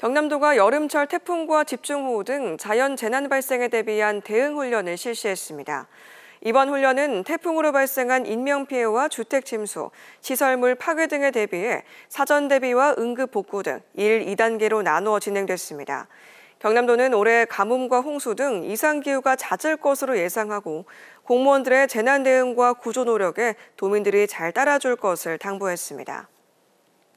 경남도가 여름철 태풍과 집중호우 등 자연 재난 발생에 대비한 대응 훈련을 실시했습니다. 이번 훈련은 태풍으로 발생한 인명피해와 주택 침수, 시설물 파괴 등에 대비해 사전 대비와 응급 복구 등 1, 2단계로 나누어 진행됐습니다. 경남도는 올해 가뭄과 홍수 등 이상기후가 잦을 것으로 예상하고 공무원들의 재난 대응과 구조 노력에 도민들이 잘 따라줄 것을 당부했습니다.